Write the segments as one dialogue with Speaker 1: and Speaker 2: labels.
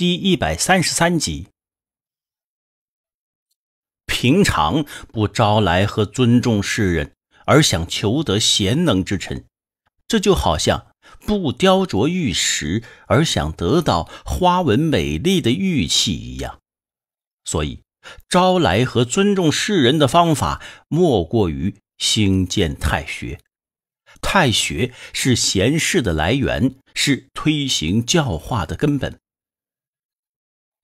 Speaker 1: 第一百三十三集。平常不招来和尊重世人，而想求得贤能之臣，这就好像不雕琢玉石而想得到花纹美丽的玉器一样。所以，招来和尊重世人的方法，莫过于兴建太学。太学是贤士的来源，是推行教化的根本。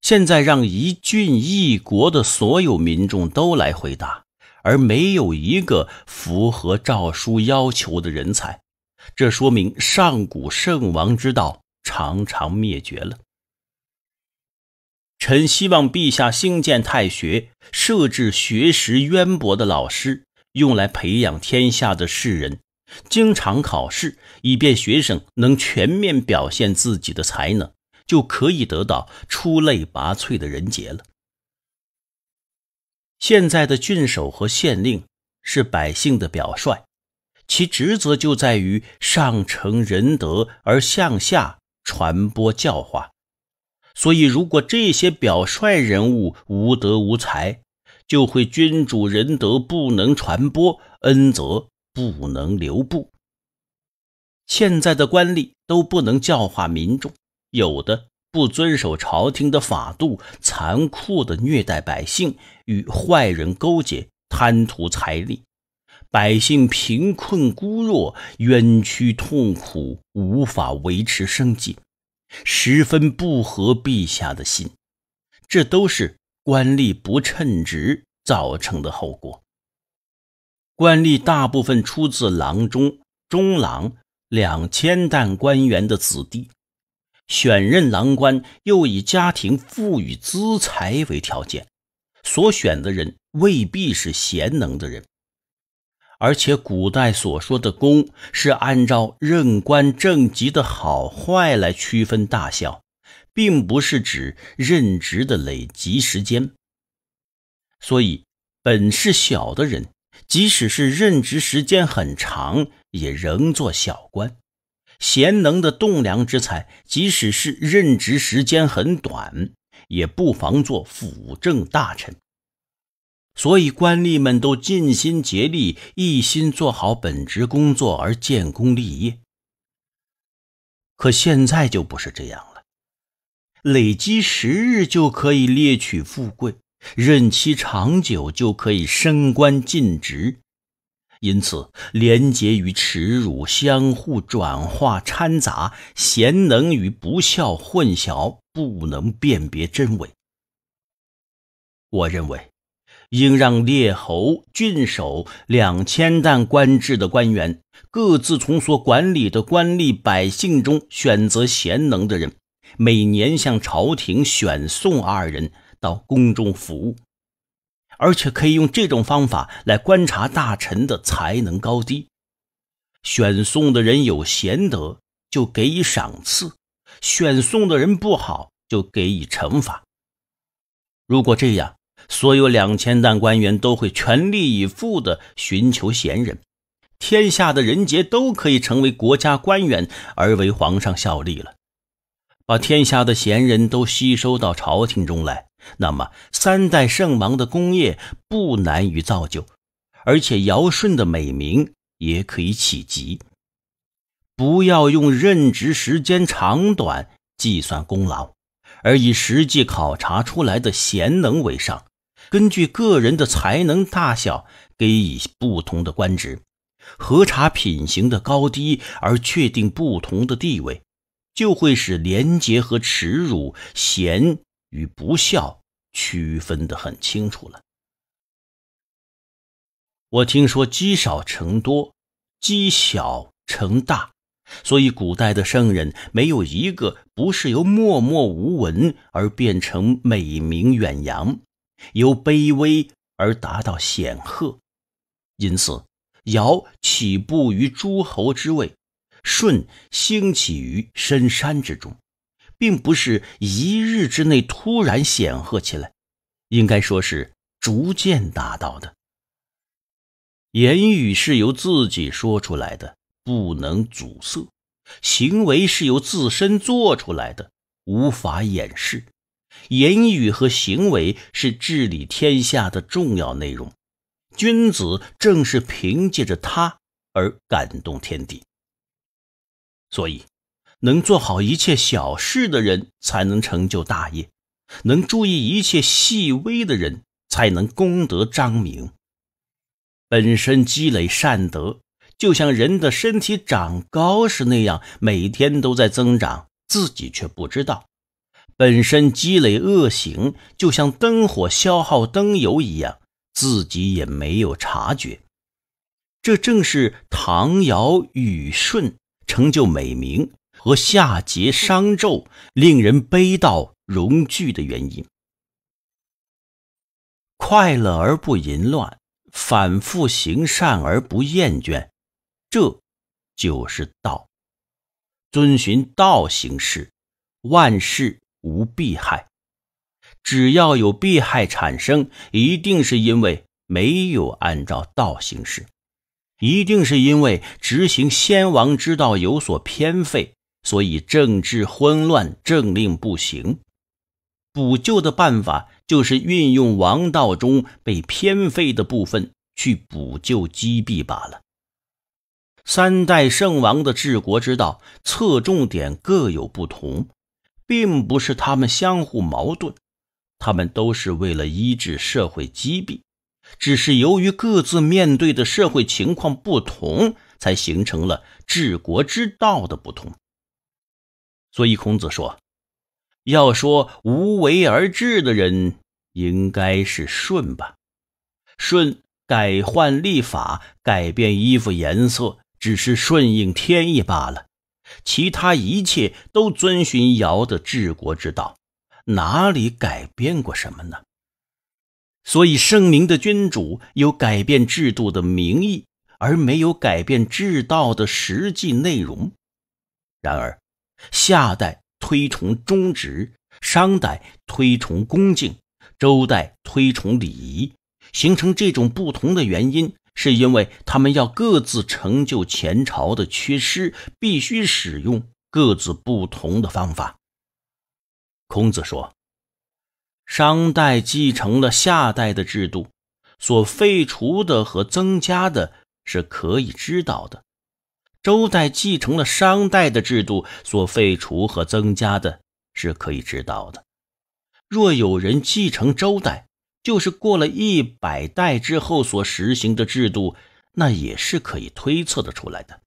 Speaker 1: 现在让一郡一国的所有民众都来回答，而没有一个符合诏书要求的人才，这说明上古圣王之道常常灭绝了。臣希望陛下兴建太学，设置学识渊博的老师，用来培养天下的士人，经常考试，以便学生能全面表现自己的才能。就可以得到出类拔萃的人杰了。现在的郡守和县令是百姓的表率，其职责就在于上承仁德而向下传播教化。所以，如果这些表率人物无德无才，就会君主仁德不能传播，恩泽不能留步。现在的官吏都不能教化民众。有的不遵守朝廷的法度，残酷地虐待百姓，与坏人勾结，贪图财利；百姓贫困孤弱，冤屈痛苦，无法维持生计，十分不合陛下的心。这都是官吏不称职造成的后果。官吏大部分出自郎中、中郎、两千担官员的子弟。选任郎官又以家庭富裕资财为条件，所选的人未必是贤能的人。而且古代所说的“公”是按照任官正级的好坏来区分大小，并不是指任职的累积时间。所以，本事小的人，即使是任职时间很长，也仍做小官。贤能的栋梁之才，即使是任职时间很短，也不妨做辅政大臣。所以，官吏们都尽心竭力，一心做好本职工作而建功立业。可现在就不是这样了，累积时日就可以猎取富贵，任期长久就可以升官进职。因此，廉洁与耻辱相互转化掺杂，贤能与不孝混淆，不能辨别真伪。我认为，应让列侯、郡守两千担官制的官员，各自从所管理的官吏百姓中选择贤能的人，每年向朝廷选送二人到宫中服务。而且可以用这种方法来观察大臣的才能高低，选送的人有贤德，就给予赏赐；选送的人不好，就给予惩罚。如果这样，所有两千担官员都会全力以赴地寻求贤人，天下的人杰都可以成为国家官员而为皇上效力了，把天下的贤人都吸收到朝廷中来。那么三代圣王的功业不难于造就，而且尧舜的美名也可以企及。不要用任职时间长短计算功劳，而以实际考察出来的贤能为上，根据个人的才能大小给予不同的官职，核查品行的高低而确定不同的地位，就会使廉洁和耻辱、贤与不孝。区分得很清楚了。我听说积少成多，积小成大，所以古代的圣人没有一个不是由默默无闻而变成美名远扬，由卑微而达到显赫。因此，尧起步于诸侯之位，舜兴起于深山之中。并不是一日之内突然显赫起来，应该说是逐渐达到的。言语是由自己说出来的，不能阻塞；行为是由自身做出来的，无法掩饰。言语和行为是治理天下的重要内容，君子正是凭借着他而感动天地，所以。能做好一切小事的人，才能成就大业；能注意一切细微的人，才能功德彰明。本身积累善德，就像人的身体长高时那样，每天都在增长，自己却不知道；本身积累恶行，就像灯火消耗灯油一样，自己也没有察觉。这正是唐尧禹舜成就美名。和夏桀、商纣令人悲道容惧的原因，快乐而不淫乱，反复行善而不厌倦，这就是道。遵循道行事，万事无弊害。只要有弊害产生，一定是因为没有按照道行事，一定是因为执行先王之道有所偏废。所以政治混乱，政令不行，补救的办法就是运用王道中被偏废的部分去补救积弊罢了。三代圣王的治国之道侧重点各有不同，并不是他们相互矛盾，他们都是为了医治社会积弊，只是由于各自面对的社会情况不同，才形成了治国之道的不同。所以，孔子说：“要说无为而治的人，应该是舜吧？舜改换历法，改变衣服颜色，只是顺应天意罢了。其他一切都遵循尧的治国之道，哪里改变过什么呢？所以，圣明的君主有改变制度的名义，而没有改变治道的实际内容。然而，”夏代推崇忠直，商代推崇恭敬，周代推崇礼仪。形成这种不同的原因，是因为他们要各自成就前朝的缺失，必须使用各自不同的方法。孔子说：“商代继承了夏代的制度，所废除的和增加的是可以知道的。”周代继承了商代的制度，所废除和增加的是可以知道的。若有人继承周代，就是过了一百代之后所实行的制度，那也是可以推测的出来的。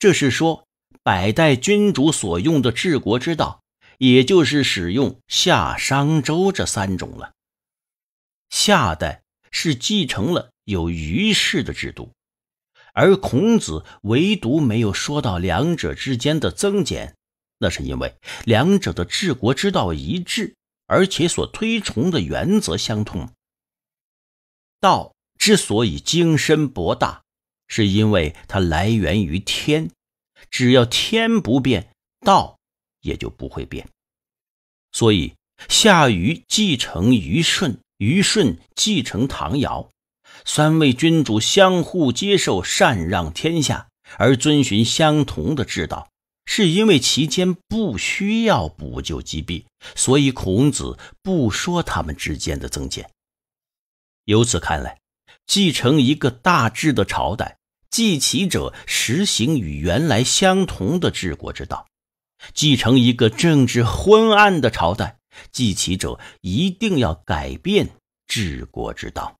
Speaker 1: 这是说，百代君主所用的治国之道，也就是使用夏、商、周这三种了。夏代是继承了有虞氏的制度。而孔子唯独没有说到两者之间的增减，那是因为两者的治国之道一致，而且所推崇的原则相同。道之所以精深博大，是因为它来源于天，只要天不变，道也就不会变。所以夏禹继承虞舜，虞舜继承唐尧。三位君主相互接受禅让天下，而遵循相同的之道，是因为其间不需要补救疾病，所以孔子不说他们之间的增减。由此看来，继承一个大治的朝代，继其者实行与原来相同的治国之道；继承一个政治昏暗的朝代，继其者一定要改变治国之道。